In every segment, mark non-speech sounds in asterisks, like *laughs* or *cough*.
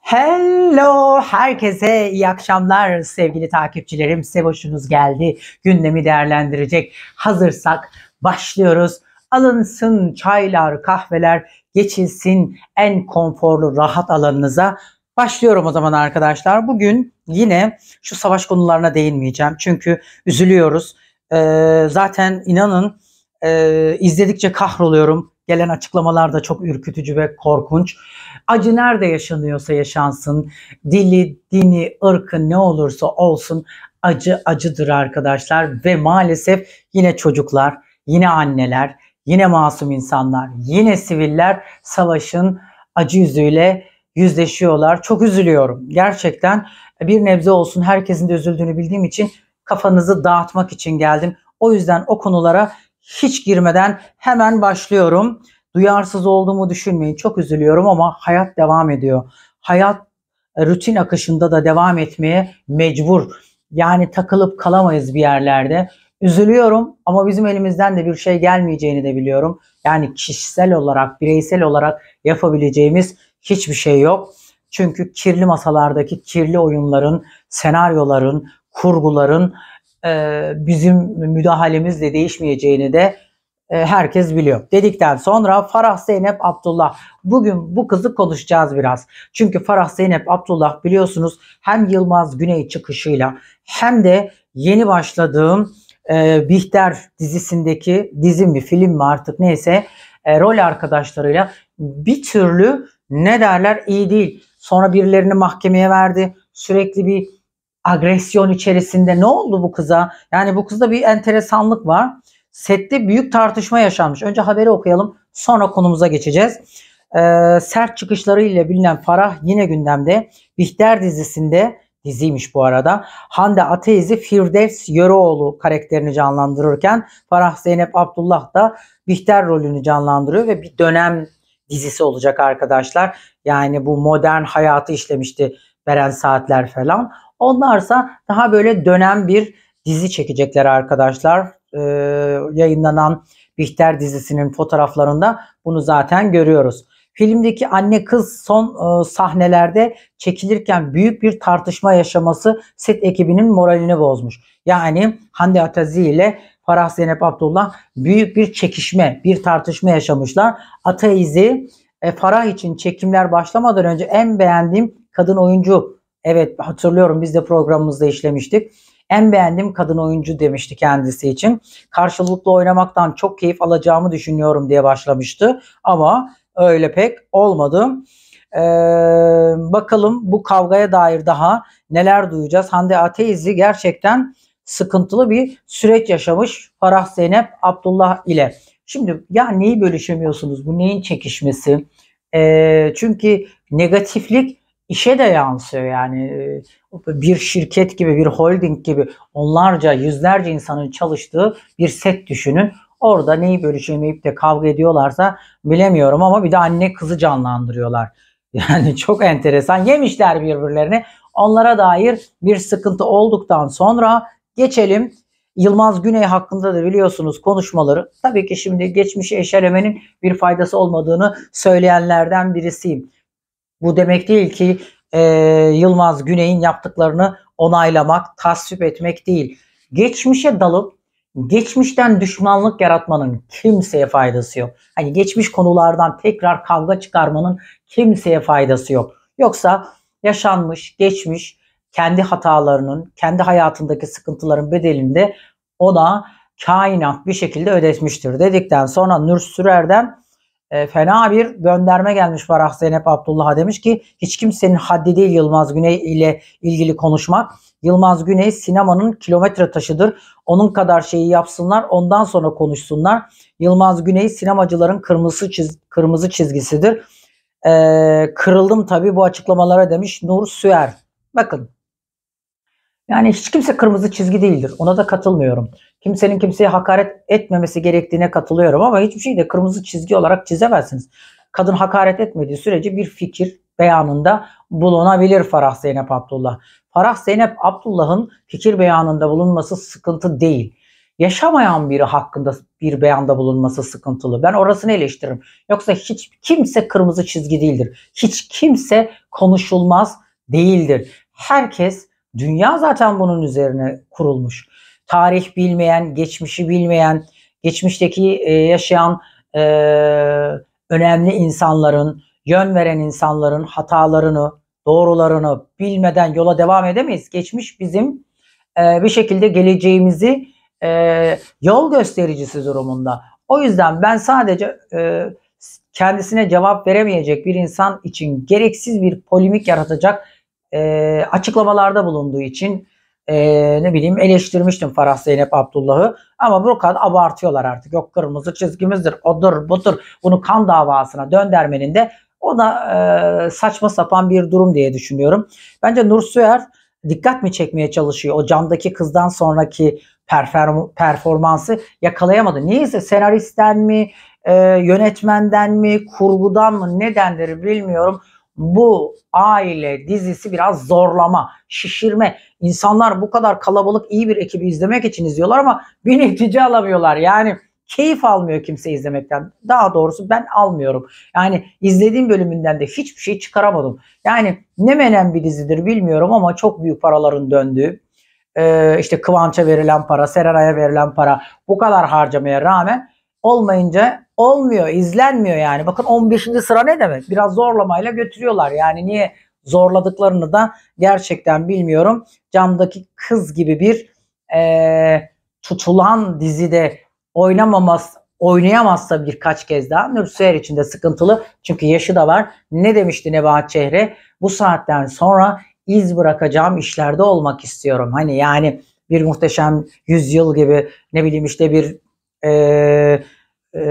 Hello herkese iyi akşamlar sevgili takipçilerim. Size geldi. Gündemi değerlendirecek. Hazırsak başlıyoruz. Alınsın çaylar, kahveler, geçilsin en konforlu rahat alanınıza. Başlıyorum o zaman arkadaşlar. Bugün yine şu savaş konularına değinmeyeceğim. Çünkü üzülüyoruz. Ee, zaten inanın e, izledikçe kahroluyorum Gelen açıklamalar da çok ürkütücü ve korkunç. Acı nerede yaşanıyorsa yaşansın. Dili, dini, ırkı ne olursa olsun acı acıdır arkadaşlar ve maalesef yine çocuklar, yine anneler, yine masum insanlar, yine siviller savaşın acı yüzüyle yüzleşiyorlar. Çok üzülüyorum. Gerçekten bir nebze olsun herkesin de üzüldüğünü bildiğim için kafanızı dağıtmak için geldim. O yüzden o konulara hiç girmeden hemen başlıyorum. Duyarsız olduğumu düşünmeyin. Çok üzülüyorum ama hayat devam ediyor. Hayat e, rutin akışında da devam etmeye mecbur. Yani takılıp kalamayız bir yerlerde. Üzülüyorum ama bizim elimizden de bir şey gelmeyeceğini de biliyorum. Yani kişisel olarak, bireysel olarak yapabileceğimiz hiçbir şey yok. Çünkü kirli masalardaki kirli oyunların, senaryoların, kurguların ee, bizim müdahalemizle değişmeyeceğini de e, herkes biliyor. Dedikten sonra Farah Zeynep Abdullah. Bugün bu kızı konuşacağız biraz. Çünkü Farah Zeynep Abdullah biliyorsunuz hem Yılmaz Güney çıkışıyla hem de yeni başladığım e, Bihter dizisindeki dizi mi film mi artık neyse e, rol arkadaşlarıyla bir türlü ne derler iyi değil. Sonra birilerini mahkemeye verdi. Sürekli bir agresyon içerisinde ne oldu bu kıza? Yani bu kızda bir enteresanlık var. Sette büyük tartışma yaşanmış. Önce haberi okuyalım sonra konumuza geçeceğiz. Ee, sert çıkışlarıyla bilinen Farah yine gündemde. Bihter dizisinde diziymiş bu arada. Hande Ateizi Firdevs Yöreoğlu karakterini canlandırırken Farah Zeynep Abdullah da Bihter rolünü canlandırıyor ve bir dönem dizisi olacak arkadaşlar. Yani bu modern hayatı işlemişti Beren Saatler falan. Onlarsa daha böyle dönem bir dizi çekecekler arkadaşlar. Ee, yayınlanan Bihter dizisinin fotoğraflarında bunu zaten görüyoruz. Filmdeki anne kız son e, sahnelerde çekilirken büyük bir tartışma yaşaması set ekibinin moralini bozmuş. Yani Hande Atazi ile Farah Zeynep Abdullah büyük bir çekişme, bir tartışma yaşamışlar. Ataizi e, Farah için çekimler başlamadan önce en beğendiğim kadın oyuncu Evet hatırlıyorum biz de programımızda işlemiştik. En beğendiğim kadın oyuncu demişti kendisi için. Karşılıklı oynamaktan çok keyif alacağımı düşünüyorum diye başlamıştı. Ama öyle pek olmadı. Ee, bakalım bu kavgaya dair daha neler duyacağız. Hande Ateizli gerçekten sıkıntılı bir süreç yaşamış Farah Zeynep Abdullah ile. Şimdi ya neyi bölüşemiyorsunuz? Bu neyin çekişmesi? Ee, çünkü negatiflik işe de yansıyor yani e, bir şirket gibi bir holding gibi onlarca yüzlerce insanın çalıştığı bir set düşünün. Orada neyi bölüşemeyip de kavga ediyorlarsa bilemiyorum ama bir de anne kızı canlandırıyorlar. *laughs* Yani çok enteresan. Yemişler birbirlerini. Onlara dair bir sıkıntı olduktan sonra geçelim Yılmaz Güney hakkında da biliyorsunuz konuşmaları. Tabii ki şimdi geçmişi eşelemenin bir faydası olmadığını söyleyenlerden birisiyim. Bu demek değil ki e, Yılmaz Güney'in yaptıklarını onaylamak, tasvip etmek değil. Geçmişe dalıp geçmişten düşmanlık yaratmanın kimseye faydası yok. Hani geçmiş konulardan tekrar kavga çıkarmanın kimseye faydası yok. Yoksa yaşanmış, geçmiş kendi hatalarının, kendi hayatındaki sıkıntıların bedelinde ona kainat bir şekilde ödetmiştir dedikten sonra Nur Sürer'den e, fena bir gönderme gelmiş Farah Zeynep Abdullah'a demiş ki hiç kimsenin haddi değil Yılmaz Güney ile ilgili konuşmak. Yılmaz Güney sinemanın kilometre taşıdır. Onun kadar şeyi yapsınlar ondan sonra konuşsunlar. Yılmaz Güney sinemacıların kırmızı, çiz, kırmızı çizgisidir. E, kırıldım tabii bu açıklamalara demiş Nur Süer. Bakın yani hiç kimse kırmızı çizgi değildir. Ona da katılmıyorum. Kimsenin kimseye hakaret etmemesi gerektiğine katılıyorum ama hiçbir şeyi de kırmızı çizgi olarak çizemezsiniz. Kadın hakaret etmediği sürece bir fikir beyanında bulunabilir Farah Zeynep Abdullah. Farah Zeynep Abdullah'ın fikir beyanında bulunması sıkıntı değil. Yaşamayan biri hakkında bir beyanda bulunması sıkıntılı. Ben orasını eleştiririm. Yoksa hiç kimse kırmızı çizgi değildir. Hiç kimse konuşulmaz değildir. Herkes Dünya zaten bunun üzerine kurulmuş. Tarih bilmeyen, geçmişi bilmeyen, geçmişteki e, yaşayan e, önemli insanların, yön veren insanların hatalarını, doğrularını bilmeden yola devam edemeyiz. Geçmiş bizim e, bir şekilde geleceğimizi e, yol göstericisi durumunda. O yüzden ben sadece e, kendisine cevap veremeyecek bir insan için gereksiz bir polemik yaratacak e, açıklamalarda bulunduğu için e, ne bileyim eleştirmiştim Farah Zeynep Abdullah'ı. Ama bu kadar abartıyorlar artık. Yok kırmızı çizgimizdir, odur budur. Bunu kan davasına döndermenin de o da e, saçma sapan bir durum diye düşünüyorum. Bence Nur Süer dikkat mi çekmeye çalışıyor? O camdaki kızdan sonraki perform performansı yakalayamadı. Neyse senaristen mi, e, yönetmenden mi, kurgudan mı nedendir bilmiyorum bu aile dizisi biraz zorlama, şişirme. İnsanlar bu kadar kalabalık iyi bir ekibi izlemek için izliyorlar ama bir netice *laughs* alamıyorlar. Yani keyif almıyor kimse izlemekten. Daha doğrusu ben almıyorum. Yani izlediğim bölümünden de hiçbir şey çıkaramadım. Yani ne menen bir dizidir bilmiyorum ama çok büyük paraların döndüğü, ee, işte Kıvanç'a verilen para, Serenay'a verilen para bu kadar harcamaya rağmen olmayınca olmuyor, izlenmiyor yani. Bakın 15. sıra ne demek? Biraz zorlamayla götürüyorlar. Yani niye zorladıklarını da gerçekten bilmiyorum. Camdaki kız gibi bir e, tutulan dizide oynamamaz oynayamazsa birkaç kez daha Nürseyer için de sıkıntılı. Çünkü yaşı da var. Ne demişti Nebahat Çehre? Bu saatten sonra iz bırakacağım işlerde olmak istiyorum. Hani yani bir muhteşem yüzyıl gibi ne bileyim işte bir ee, e,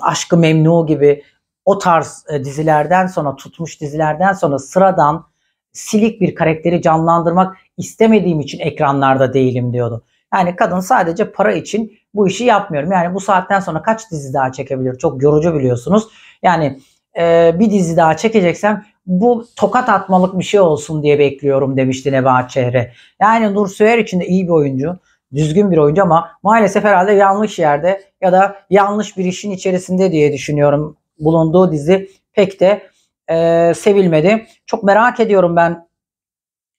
Aşkı Memnu gibi o tarz e, dizilerden sonra tutmuş dizilerden sonra sıradan silik bir karakteri canlandırmak istemediğim için ekranlarda değilim diyordu. Yani kadın sadece para için bu işi yapmıyorum. Yani bu saatten sonra kaç dizi daha çekebilir? Çok yorucu biliyorsunuz. Yani e, bir dizi daha çekeceksem bu tokat atmalık bir şey olsun diye bekliyorum demişti Nebahat Çehre. Yani Nur Süher için de iyi bir oyuncu düzgün bir oyuncu ama maalesef herhalde yanlış yerde ya da yanlış bir işin içerisinde diye düşünüyorum. Bulunduğu dizi pek de e, sevilmedi. Çok merak ediyorum ben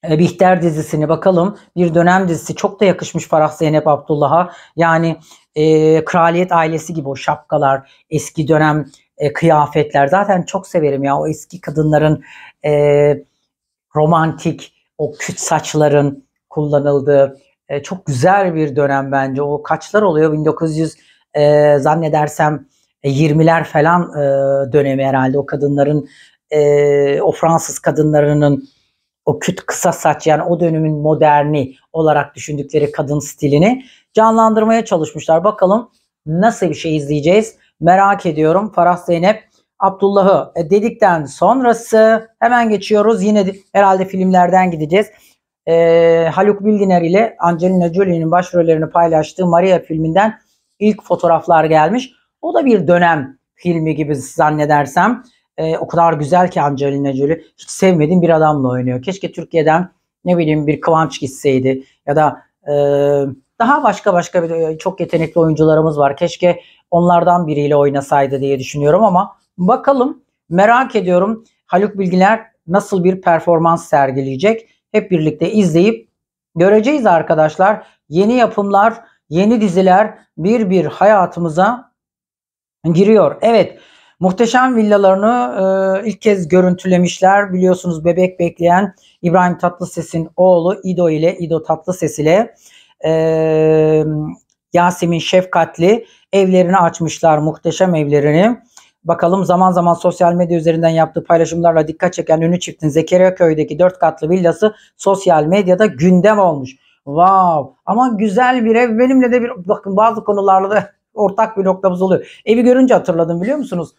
e, Bihter dizisini bakalım. Bir dönem dizisi çok da yakışmış Farah Zeynep Abdullah'a. Yani e, kraliyet ailesi gibi o şapkalar, eski dönem e, kıyafetler. Zaten çok severim ya o eski kadınların e, romantik, o küt saçların kullanıldığı e, çok güzel bir dönem bence. O kaçlar oluyor? 1900 e, zannedersem 20'ler e, falan e, dönemi herhalde. O kadınların e, o Fransız kadınlarının o küt kısa saç yani o dönemin moderni olarak düşündükleri kadın stilini canlandırmaya çalışmışlar. Bakalım nasıl bir şey izleyeceğiz merak ediyorum. Farah Zeynep Abdullah'ı e, dedikten sonrası hemen geçiyoruz. Yine herhalde filmlerden gideceğiz e, Haluk Bilginer ile Angelina Jolie'nin başrollerini paylaştığı Maria filminden ilk fotoğraflar gelmiş. O da bir dönem filmi gibi zannedersem. E, o kadar güzel ki Angelina Jolie. Hiç sevmediğim bir adamla oynuyor. Keşke Türkiye'den ne bileyim bir Kıvanç gitseydi ya da e, daha başka başka bir e, çok yetenekli oyuncularımız var. Keşke onlardan biriyle oynasaydı diye düşünüyorum ama bakalım merak ediyorum Haluk Bilginer nasıl bir performans sergileyecek hep birlikte izleyip göreceğiz arkadaşlar. Yeni yapımlar, yeni diziler bir bir hayatımıza giriyor. Evet muhteşem villalarını e, ilk kez görüntülemişler. Biliyorsunuz bebek bekleyen İbrahim Tatlıses'in oğlu İdo ile İdo Tatlıses ile e, Yasemin Şefkatli evlerini açmışlar muhteşem evlerini. Bakalım zaman zaman sosyal medya üzerinden yaptığı paylaşımlarla dikkat çeken ünlü çiftin Zekeriya köydeki 4 katlı villası sosyal medyada gündem olmuş. Wow! Ama güzel bir ev. Benimle de bir bakın bazı konularla da *laughs* ortak bir noktamız oluyor. Evi görünce hatırladım biliyor musunuz?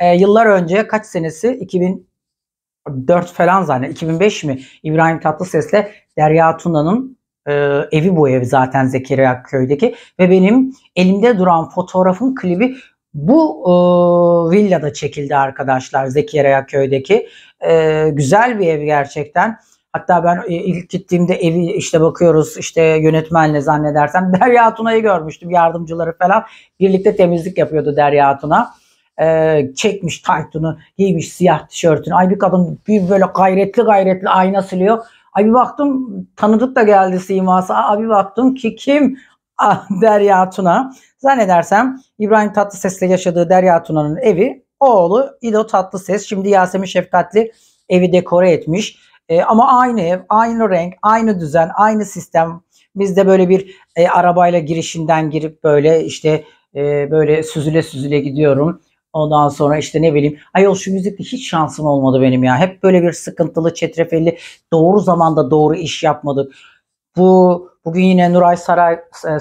Ee, yıllar önce kaç senesi? 2004 falan zaten. 2005 mi? İbrahim Tatlıses'le Derya Tuna'nın e, evi bu ev zaten Zekeriya köydeki ve benim elimde duran fotoğrafın klibi bu e, villada çekildi arkadaşlar Zekeriya köydeki. E, güzel bir ev gerçekten. Hatta ben e, ilk gittiğimde evi işte bakıyoruz işte yönetmenle zannedersem *laughs* Derya Atuna'yı görmüştüm yardımcıları falan. Birlikte temizlik yapıyordu Derya Atuna. Ee, çekmiş taytunu giymiş siyah tişörtünü. Ay bir kadın bir böyle gayretli gayretli ayna siliyor. Ay bir baktım tanıdık da geldi siması. Abi baktım ki kim? Ah, Derya Tuna. Zannedersem İbrahim Tatlıses'le yaşadığı Derya Tuna'nın evi oğlu İdo Tatlıses. Şimdi Yasemin Şefkatli evi dekore etmiş. E, ama aynı ev, aynı renk, aynı düzen, aynı sistem. Biz de böyle bir e, arabayla girişinden girip böyle işte e, böyle süzüle süzüle gidiyorum. Ondan sonra işte ne bileyim ayol şu müzikte hiç şansım olmadı benim ya. Hep böyle bir sıkıntılı çetrefelli doğru zamanda doğru iş yapmadık. Bu Bugün yine Nuray Saray, e,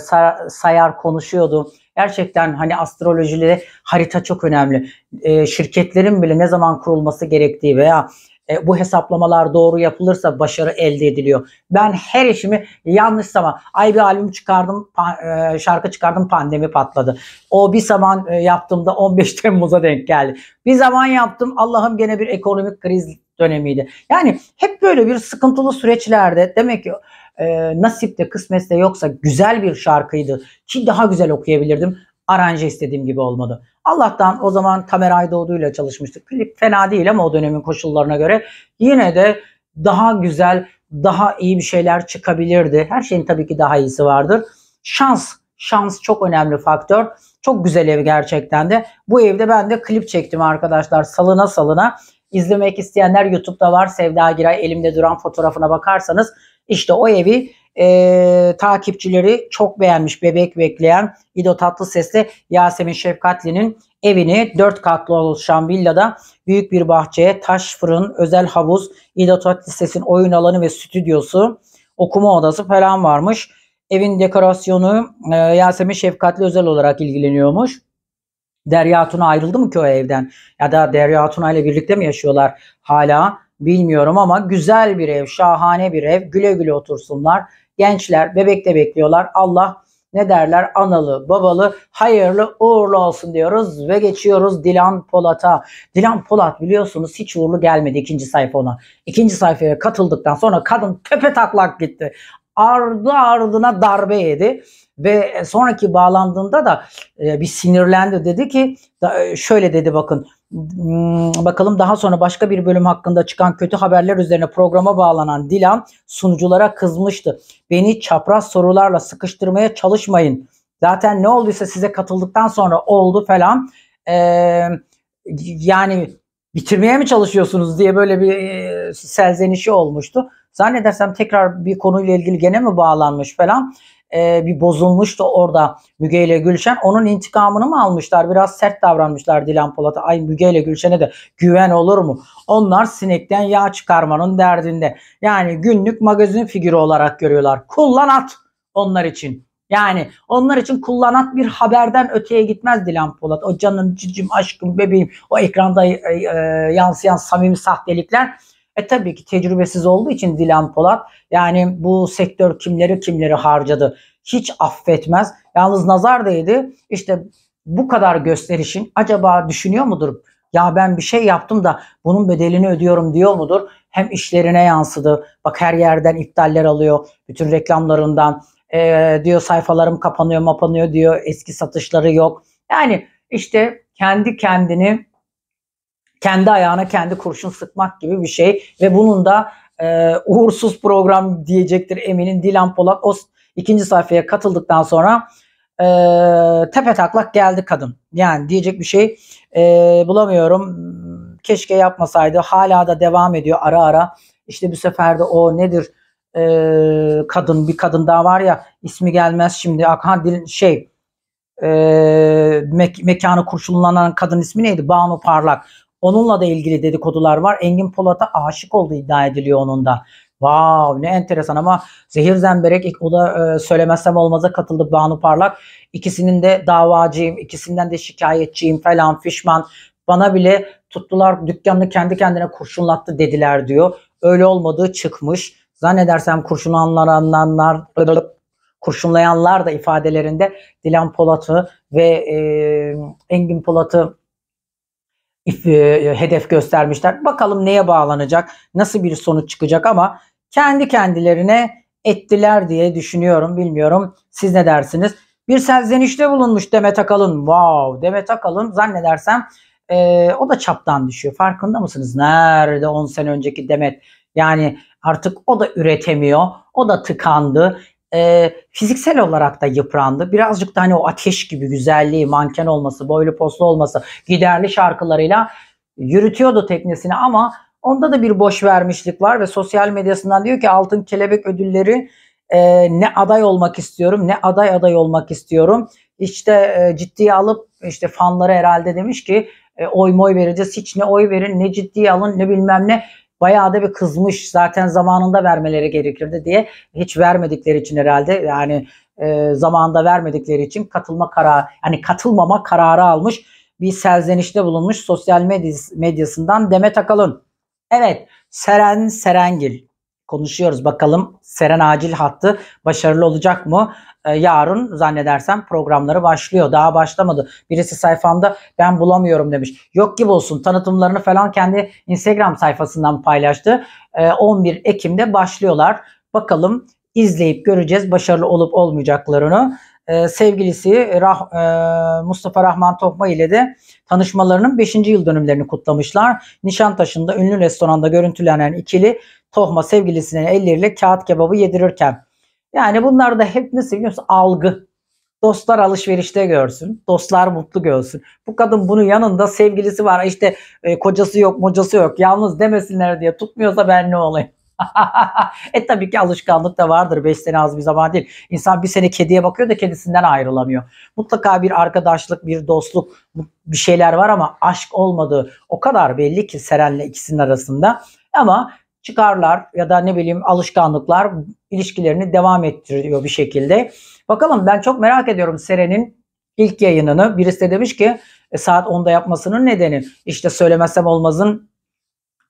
Sayar konuşuyordu. Gerçekten hani astrolojide harita çok önemli. E, şirketlerin bile ne zaman kurulması gerektiği veya e, bu hesaplamalar doğru yapılırsa başarı elde ediliyor. Ben her işimi yanlış zaman ay bir albüm çıkardım pan, e, şarkı çıkardım pandemi patladı. O bir zaman e, yaptığımda 15 *laughs* Temmuz'a denk geldi. Bir zaman yaptım Allah'ım gene bir ekonomik kriz dönemiydi. Yani hep böyle bir sıkıntılı süreçlerde demek ki e, ee, nasipte de yoksa güzel bir şarkıydı ki daha güzel okuyabilirdim. Aranje istediğim gibi olmadı. Allah'tan o zaman Tamer ile çalışmıştık. Klip fena değil ama o dönemin koşullarına göre yine de daha güzel, daha iyi bir şeyler çıkabilirdi. Her şeyin tabii ki daha iyisi vardır. Şans, şans çok önemli faktör. Çok güzel ev gerçekten de. Bu evde ben de klip çektim arkadaşlar salına salına. İzlemek isteyenler YouTube'da var. Sevda Giray elimde duran fotoğrafına bakarsanız işte o evi e, takipçileri çok beğenmiş bebek bekleyen İdo Tatlı Tatlıses'le Yasemin Şefkatli'nin evini 4 katlı oluşan villada büyük bir bahçeye taş fırın, özel havuz, İdo Tatlı Ses'in oyun alanı ve stüdyosu, okuma odası falan varmış. Evin dekorasyonu e, Yasemin Şefkatli özel olarak ilgileniyormuş. Derya Tuna ayrıldı mı ki o evden? Ya da Derya Tuna ile birlikte mi yaşıyorlar hala? bilmiyorum ama güzel bir ev, şahane bir ev. Güle güle otursunlar. Gençler bebekte bekliyorlar. Allah ne derler analı babalı hayırlı uğurlu olsun diyoruz ve geçiyoruz Dilan Polat'a. Dilan Polat biliyorsunuz hiç uğurlu gelmedi ikinci sayfa ona. İkinci sayfaya katıldıktan sonra kadın tepe taklak gitti. Ardı ardına darbe yedi ve sonraki bağlandığında da e, bir sinirlendi dedi ki e, şöyle dedi bakın Hmm, bakalım daha sonra başka bir bölüm hakkında çıkan kötü haberler üzerine programa bağlanan Dilan sunuculara kızmıştı. Beni çapraz sorularla sıkıştırmaya çalışmayın. Zaten ne olduysa size katıldıktan sonra oldu falan. Ee, yani bitirmeye mi çalışıyorsunuz diye böyle bir e, selzenişi olmuştu. Zannedersem tekrar bir konuyla ilgili gene mi bağlanmış falan e, bir bozulmuştu orada Müge ile Gülşen. Onun intikamını mı almışlar? Biraz sert davranmışlar Dilan Polat'a. Ay Müge ile Gülşen'e de güven olur mu? Onlar sinekten yağ çıkarmanın derdinde. Yani günlük magazin figürü olarak görüyorlar. Kullanat onlar için. Yani onlar için kullanat bir haberden öteye gitmez Dilan Polat. O canım, cicim, aşkım, bebeğim, o ekranda e, e, yansıyan samimi sahtelikler e tabii ki tecrübesiz olduğu için Dilan Polat yani bu sektör kimleri kimleri harcadı hiç affetmez. Yalnız nazar değdi işte bu kadar gösterişin acaba düşünüyor mudur? Ya ben bir şey yaptım da bunun bedelini ödüyorum diyor mudur? Hem işlerine yansıdı. Bak her yerden iptaller alıyor. Bütün reklamlarından ee, diyor sayfalarım kapanıyor mapanıyor diyor. Eski satışları yok. Yani işte kendi kendini kendi ayağına kendi kurşun sıkmak gibi bir şey ve bunun da e, uğursuz program diyecektir eminim Dilan Polat o ikinci sayfaya katıldıktan sonra e, tepe taklak geldi kadın. Yani diyecek bir şey e, bulamıyorum. Keşke yapmasaydı. Hala da devam ediyor ara ara. işte bu seferde o nedir e, kadın bir kadın daha var ya ismi gelmez şimdi. Akhan dil, şey e, me mekanı kurşunlanan kadın ismi neydi? Banu Parlak. Onunla da ilgili dedikodular var. Engin Polat'a aşık olduğu iddia ediliyor onun da. Wow ne enteresan ama Zehir Zemberek o da e, söylemezsem olmaza katıldı Banu Parlak. İkisinin de davacıyım, ikisinden de şikayetçiyim falan fişman. Bana bile tuttular dükkanını kendi kendine kurşunlattı dediler diyor. Öyle olmadığı çıkmış. Zannedersem kurşunlananlar kurşunlayanlar da ifadelerinde Dilan Polat'ı ve e, Engin Polat'ı e, hedef göstermişler. Bakalım neye bağlanacak, nasıl bir sonuç çıkacak ama kendi kendilerine ettiler diye düşünüyorum. Bilmiyorum siz ne dersiniz? Bir serzenişte bulunmuş Demet Akalın. Wow Demet Akalın zannedersem e, o da çaptan düşüyor. Farkında mısınız? Nerede 10 sene önceki Demet? Yani artık o da üretemiyor. O da tıkandı e, fiziksel olarak da yıprandı. Birazcık da hani o ateş gibi güzelliği, manken olması, boylu poslu olması, giderli şarkılarıyla yürütüyordu teknesini ama onda da bir boş vermişlik var ve sosyal medyasından diyor ki altın kelebek ödülleri e, ne aday olmak istiyorum ne aday aday olmak istiyorum. İşte e, ciddiye alıp işte fanları herhalde demiş ki e, oy moy vereceğiz hiç ne oy verin ne ciddiye alın ne bilmem ne bayağı da bir kızmış zaten zamanında vermeleri gerekirdi diye hiç vermedikleri için herhalde yani e, zamanında vermedikleri için katılma kararı yani katılmama kararı almış bir selzenişte bulunmuş sosyal medyas, medyasından Demet Akalın. Evet Seren Serengil konuşuyoruz. Bakalım Seren Acil Hattı başarılı olacak mı? Ee, yarın zannedersem programları başlıyor. Daha başlamadı. Birisi sayfamda ben bulamıyorum demiş. Yok gibi olsun tanıtımlarını falan kendi Instagram sayfasından paylaştı. Ee, 11 Ekim'de başlıyorlar. Bakalım izleyip göreceğiz başarılı olup olmayacaklarını. Ee, e, sevgilisi Rah, e, Mustafa Rahman Tokma ile de tanışmalarının 5. yıl dönümlerini kutlamışlar. Nişantaşı'nda ünlü restoranda görüntülenen ikili Tohma sevgilisine elleriyle kağıt kebabı yedirirken. Yani bunlar da hep nasıl biliyorsunuz algı. Dostlar alışverişte görsün. Dostlar mutlu görsün. Bu kadın bunun yanında sevgilisi var. işte e, kocası yok, mocası yok. Yalnız demesinler diye tutmuyorsa ben ne olayım? *laughs* e tabii ki alışkanlık da vardır. 5 sene az bir zaman değil. İnsan bir sene kediye bakıyor da kedisinden ayrılamıyor. Mutlaka bir arkadaşlık, bir dostluk bir şeyler var ama aşk olmadığı o kadar belli ki Seren'le ikisinin arasında. Ama çıkarlar ya da ne bileyim alışkanlıklar ilişkilerini devam ettiriyor bir şekilde. Bakalım ben çok merak ediyorum Seren'in ilk yayınını. Birisi de demiş ki e, saat 10'da yapmasının nedeni işte söylemezsem olmazın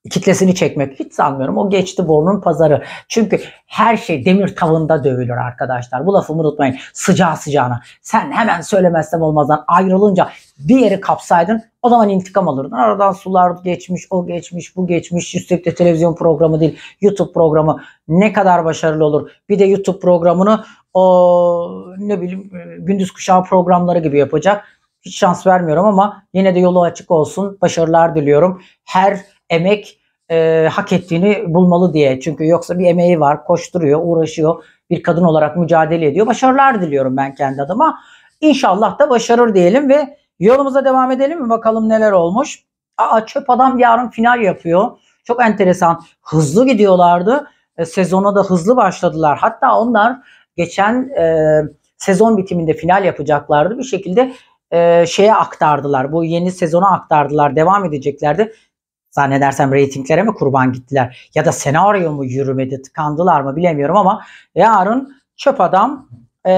kitlesini çekmek hiç sanmıyorum. O geçti borunun pazarı. Çünkü her şey demir tavında dövülür arkadaşlar. Bu lafımı unutmayın. Sıcağı sıcağına. Sen hemen söylemezsem olmazdan ayrılınca bir yeri kapsaydın o zaman intikam alırdın. Aradan sular geçmiş, o geçmiş, bu geçmiş. Üstelik de televizyon programı değil, YouTube programı ne kadar başarılı olur. Bir de YouTube programını o ne bileyim e, gündüz kuşağı programları gibi yapacak. Hiç şans vermiyorum ama yine de yolu açık olsun. Başarılar diliyorum. Her emek e, hak ettiğini bulmalı diye. Çünkü yoksa bir emeği var, koşturuyor, uğraşıyor. Bir kadın olarak mücadele ediyor. Başarılar diliyorum ben kendi adıma. İnşallah da başarır diyelim ve yolumuza devam edelim mi? Bakalım neler olmuş. Aa çöp adam yarın final yapıyor. Çok enteresan. Hızlı gidiyorlardı. E, sezona da hızlı başladılar. Hatta onlar geçen e, sezon bitiminde final yapacaklardı. Bir şekilde e, şeye aktardılar. Bu yeni sezona aktardılar. Devam edeceklerdi. Zannedersem reytinglere mi kurban gittiler ya da senaryo mu yürümedi tıkandılar mı bilemiyorum ama yarın çöp adam e,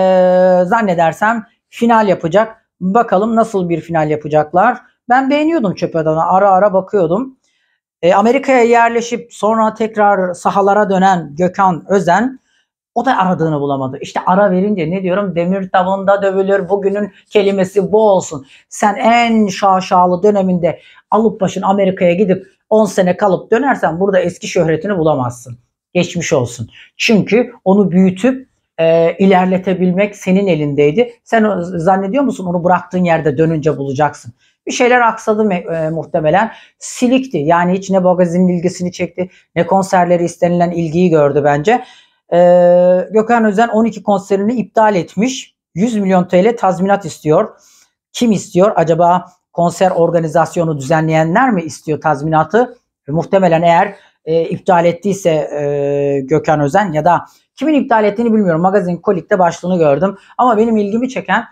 zannedersem final yapacak. Bakalım nasıl bir final yapacaklar. Ben beğeniyordum çöp adamı ara ara bakıyordum. E, Amerika'ya yerleşip sonra tekrar sahalara dönen Gökhan Özen o da aradığını bulamadı. İşte ara verince ne diyorum? Demir tavında dövülür. Bugünün kelimesi bu olsun. Sen en şaşalı döneminde alıp başın Amerika'ya gidip 10 sene kalıp dönersen burada eski şöhretini bulamazsın. Geçmiş olsun. Çünkü onu büyütüp e, ilerletebilmek senin elindeydi. Sen zannediyor musun onu bıraktığın yerde dönünce bulacaksın. Bir şeyler aksadı e, muhtemelen. Silikti. Yani hiç ne magazin ilgisini çekti ne konserleri istenilen ilgiyi gördü bence. E, Gökhan Özen 12 konserini iptal etmiş. 100 milyon TL tazminat istiyor. Kim istiyor? Acaba konser organizasyonu düzenleyenler mi istiyor tazminatı? E, muhtemelen eğer e, iptal ettiyse e, Gökhan Özen ya da kimin iptal ettiğini bilmiyorum. Magazin Kolik'te başlığını gördüm. Ama benim ilgimi çeken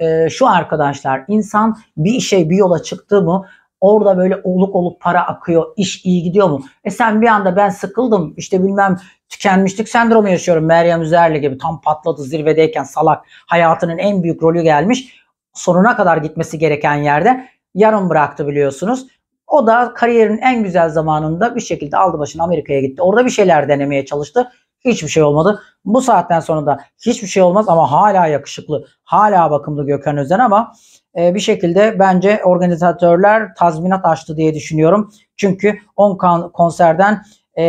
e, şu arkadaşlar insan bir işe bir yola çıktı mı Orada böyle oluk oluk para akıyor. iş iyi gidiyor mu? E sen bir anda ben sıkıldım. işte bilmem tükenmişlik sendromu yaşıyorum. Meryem Üzerli gibi tam patladı zirvedeyken salak. Hayatının en büyük rolü gelmiş. Sonuna kadar gitmesi gereken yerde yarım bıraktı biliyorsunuz. O da kariyerin en güzel zamanında bir şekilde aldı başını Amerika'ya gitti. Orada bir şeyler denemeye çalıştı. Hiçbir şey olmadı. Bu saatten sonra da hiçbir şey olmaz ama hala yakışıklı, hala bakımlı Gökhan Özen ama e, bir şekilde bence organizatörler tazminat açtı diye düşünüyorum. Çünkü 10 konserden e,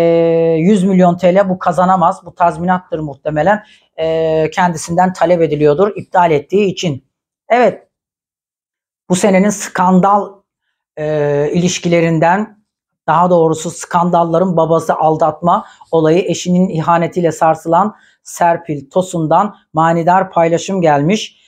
100 milyon TL bu kazanamaz. Bu tazminattır muhtemelen. E, kendisinden talep ediliyordur iptal ettiği için. Evet bu senenin skandal e, ilişkilerinden daha doğrusu skandalların babası aldatma olayı eşinin ihanetiyle sarsılan Serpil Tosun'dan manidar paylaşım gelmiş.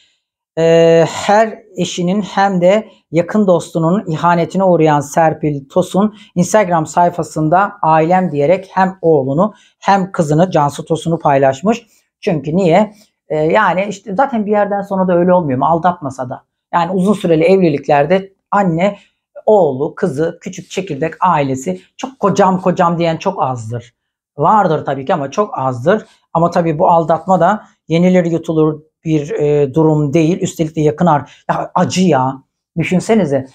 Ee, her eşinin hem de yakın dostunun ihanetine uğrayan Serpil Tosun Instagram sayfasında ailem diyerek hem oğlunu hem kızını Cansu Tosun'u paylaşmış. Çünkü niye? Ee, yani işte zaten bir yerden sonra da öyle olmuyor mu aldatmasa da. Yani uzun süreli evliliklerde anne oğlu, kızı, küçük çekirdek ailesi çok kocam kocam diyen çok azdır. Vardır tabii ki ama çok azdır. Ama tabii bu aldatma da yenilir yutulur bir e, durum değil. Üstelik de yakın ar ya acı ya. Düşünsenize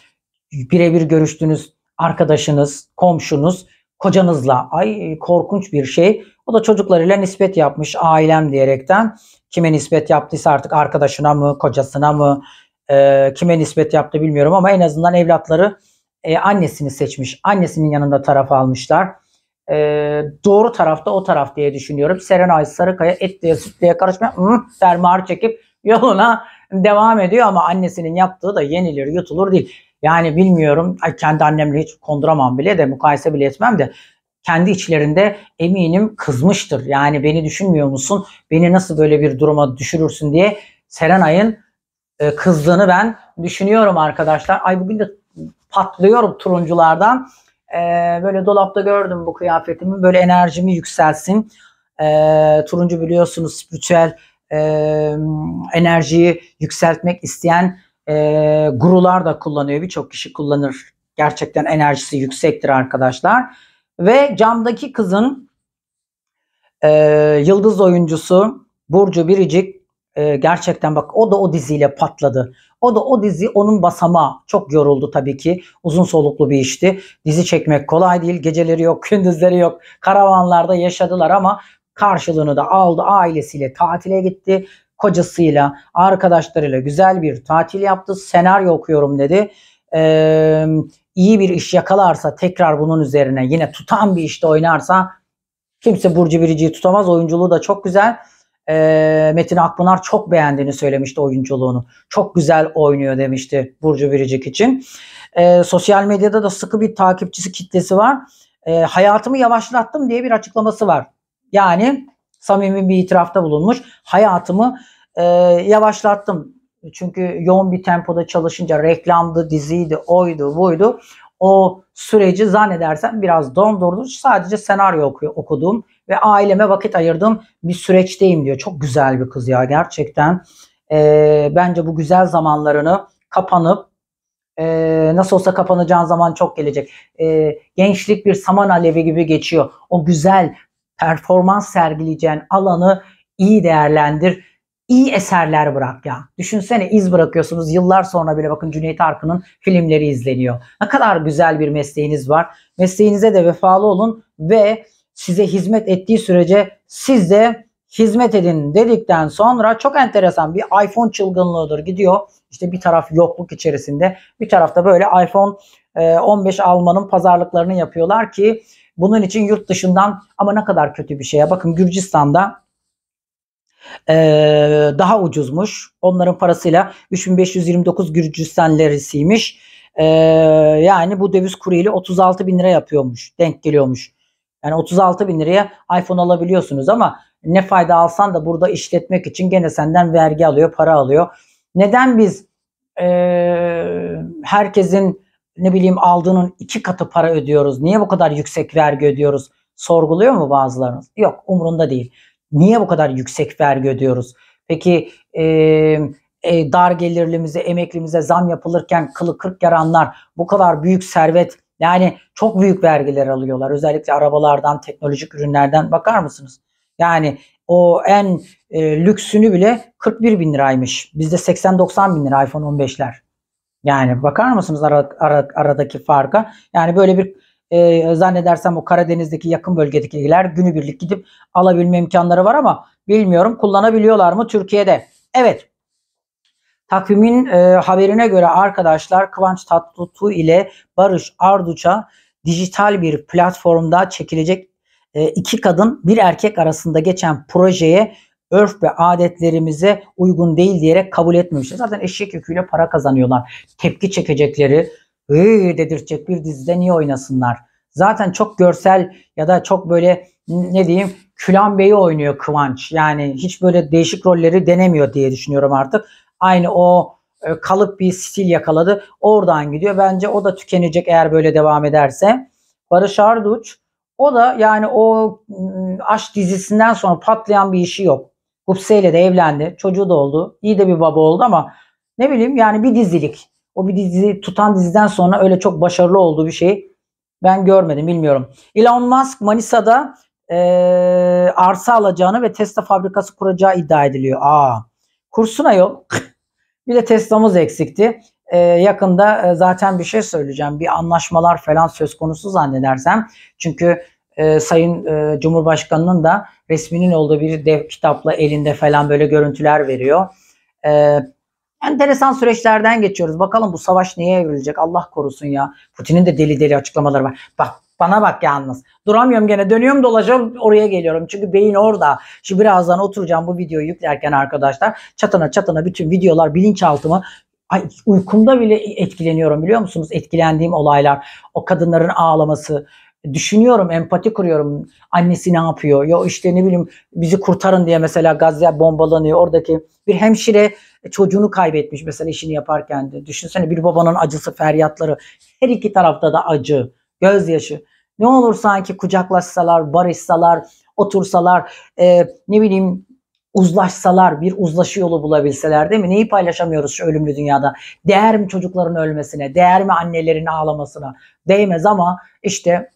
birebir görüştüğünüz arkadaşınız, komşunuz, kocanızla. Ay korkunç bir şey. O da çocuklarıyla nispet yapmış ailem diyerekten. Kime nispet yaptıysa artık arkadaşına mı, kocasına mı, e, kime nispet yaptı bilmiyorum ama en azından evlatları e, annesini seçmiş. Annesinin yanında taraf almışlar. E, doğru tarafta o taraf diye düşünüyorum. Serenay Sarıkaya etliye sütlüye karışmıyor, fermuar çekip yoluna devam ediyor ama annesinin yaptığı da yenilir yutulur değil. Yani bilmiyorum ay kendi annemle hiç konduramam bile de mukayese bile etmem de kendi içlerinde eminim kızmıştır. Yani beni düşünmüyor musun? Beni nasıl böyle bir duruma düşürürsün diye Serenay'ın e, kızdığını ben düşünüyorum arkadaşlar. Ay bugün de patlıyorum turunculardan. E, böyle dolapta gördüm bu kıyafetimi. Böyle enerjimi yükselsin. E, turuncu biliyorsunuz spiritüel e, enerjiyi yükseltmek isteyen e, gurular da kullanıyor. Birçok kişi kullanır. Gerçekten enerjisi yüksektir arkadaşlar. Ve camdaki kızın e, yıldız oyuncusu Burcu Biricik e, gerçekten bak o da o diziyle patladı. O da o dizi onun basama Çok yoruldu tabii ki. Uzun soluklu bir işti. Dizi çekmek kolay değil. Geceleri yok, *laughs* gündüzleri yok. Karavanlarda yaşadılar ama karşılığını da aldı. Ailesiyle tatile gitti. Kocasıyla, arkadaşlarıyla güzel bir tatil yaptı. Senaryo okuyorum dedi. Ee, iyi bir iş yakalarsa tekrar bunun üzerine yine tutan bir işte oynarsa kimse Burcu Birici'yi tutamaz. Oyunculuğu da çok güzel e, Metin Akpınar çok beğendiğini söylemişti oyunculuğunu. Çok güzel oynuyor demişti Burcu Biricik için. E, sosyal medyada da sıkı bir takipçisi kitlesi var. E, hayatımı yavaşlattım diye bir açıklaması var. Yani samimi bir itirafta bulunmuş. Hayatımı e, yavaşlattım. Çünkü yoğun bir tempoda çalışınca reklamdı, diziydi, oydu, buydu o süreci zannedersem biraz dondurdu. Sadece senaryo okuyor, okuduğum ve aileme vakit ayırdığım bir süreçteyim diyor. Çok güzel bir kız ya gerçekten. E, bence bu güzel zamanlarını kapanıp e, nasıl olsa kapanacağın zaman çok gelecek. E, gençlik bir saman alevi gibi geçiyor. O güzel performans sergileyeceğin alanı iyi değerlendir iyi eserler bırak ya. Düşünsene iz bırakıyorsunuz. Yıllar sonra bile bakın Cüneyt Arkın'ın filmleri izleniyor. Ne kadar güzel bir mesleğiniz var. Mesleğinize de vefalı olun ve size hizmet ettiği sürece siz de hizmet edin dedikten sonra çok enteresan bir iPhone çılgınlığıdır gidiyor. İşte bir taraf yokluk içerisinde bir tarafta böyle iPhone 15 e, almanın pazarlıklarını yapıyorlar ki bunun için yurt dışından ama ne kadar kötü bir şeye bakın Gürcistan'da ee, daha ucuzmuş. Onların parasıyla 3529 Gürcistan lirisiymiş. Ee, yani bu döviz kuru ile 36 bin lira yapıyormuş. Denk geliyormuş. Yani 36 bin liraya iPhone alabiliyorsunuz ama ne fayda alsan da burada işletmek için gene senden vergi alıyor, para alıyor. Neden biz e, herkesin ne bileyim aldığının iki katı para ödüyoruz? Niye bu kadar yüksek vergi ödüyoruz? Sorguluyor mu bazılarınız? Yok umurunda değil. Niye bu kadar yüksek vergi ödüyoruz? Peki e, e, dar gelirlimize, emeklimize zam yapılırken kılı kırk yaranlar bu kadar büyük servet yani çok büyük vergiler alıyorlar. Özellikle arabalardan, teknolojik ürünlerden bakar mısınız? Yani o en e, lüksünü bile 41 bin liraymış. Bizde 80-90 bin lira iPhone 15'ler. Yani bakar mısınız ara, ara, aradaki farka? Yani böyle bir e, zannedersem o Karadeniz'deki yakın bölgedekiler günübirlik gidip alabilme imkanları var ama bilmiyorum kullanabiliyorlar mı Türkiye'de? Evet. Takvimin e, haberine göre arkadaşlar Kıvanç Tatlıtuğ ile Barış Arduç'a dijital bir platformda çekilecek e, iki kadın bir erkek arasında geçen projeye örf ve adetlerimize uygun değil diyerek kabul etmemişler. Zaten eşek yüküyle para kazanıyorlar. Tepki çekecekleri, ıı dedirtecek bir dizide niye oynasınlar? Zaten çok görsel ya da çok böyle ne diyeyim Külan Bey'i oynuyor Kıvanç. Yani hiç böyle değişik rolleri denemiyor diye düşünüyorum artık. Aynı o kalıp bir stil yakaladı. Oradan gidiyor. Bence o da tükenecek eğer böyle devam ederse. Barış Arduç o da yani o aşk dizisinden sonra patlayan bir işi yok. Gupse ile de evlendi. Çocuğu da oldu. İyi de bir baba oldu ama ne bileyim yani bir dizilik. O bir dizi tutan diziden sonra öyle çok başarılı olduğu bir şey ben görmedim bilmiyorum. Elon Musk Manisa'da e, arsa alacağını ve Tesla fabrikası kuracağı iddia ediliyor. Aa, kursuna yok. *laughs* bir de Tesla'mız eksikti. E, yakında e, zaten bir şey söyleyeceğim. Bir anlaşmalar falan söz konusu zannedersem. Çünkü e, Sayın e, Cumhurbaşkanı'nın da resminin olduğu bir dev kitapla elinde falan böyle görüntüler veriyor. E, enteresan süreçlerden geçiyoruz. Bakalım bu savaş neye evrilecek? Allah korusun ya. Putin'in de deli deli açıklamaları var. Bak bana bak yalnız. Duramıyorum gene dönüyorum dolaşıyorum oraya geliyorum. Çünkü beyin orada. Şimdi birazdan oturacağım bu videoyu yüklerken arkadaşlar. Çatına çatına bütün videolar bilinçaltımı Ay, uykumda bile etkileniyorum biliyor musunuz? Etkilendiğim olaylar, o kadınların ağlaması, düşünüyorum, empati kuruyorum. Annesi ne yapıyor? Ya işte ne bileyim bizi kurtarın diye mesela Gazze bombalanıyor. Oradaki bir hemşire çocuğunu kaybetmiş mesela işini yaparken de. Düşünsene bir babanın acısı, feryatları. Her iki tarafta da acı, gözyaşı. Ne olur sanki kucaklaşsalar, barışsalar, otursalar, e, ne bileyim uzlaşsalar, bir uzlaşı yolu bulabilseler değil mi? Neyi paylaşamıyoruz şu ölümlü dünyada? Değer mi çocukların ölmesine, değer mi annelerin ağlamasına? Değmez ama işte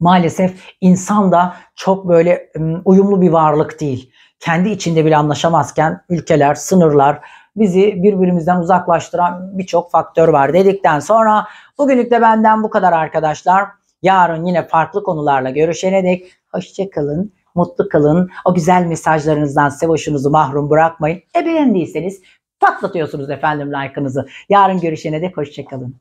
Maalesef insan da çok böyle uyumlu bir varlık değil. Kendi içinde bile anlaşamazken ülkeler, sınırlar bizi birbirimizden uzaklaştıran birçok faktör var dedikten sonra bugünlük de benden bu kadar arkadaşlar. Yarın yine farklı konularla görüşene dek hoşçakalın, mutlu kalın. O güzel mesajlarınızdan size hoşunuzu mahrum bırakmayın. E beğendiyseniz patlatıyorsunuz efendim like'ınızı. Yarın görüşene dek hoşçakalın.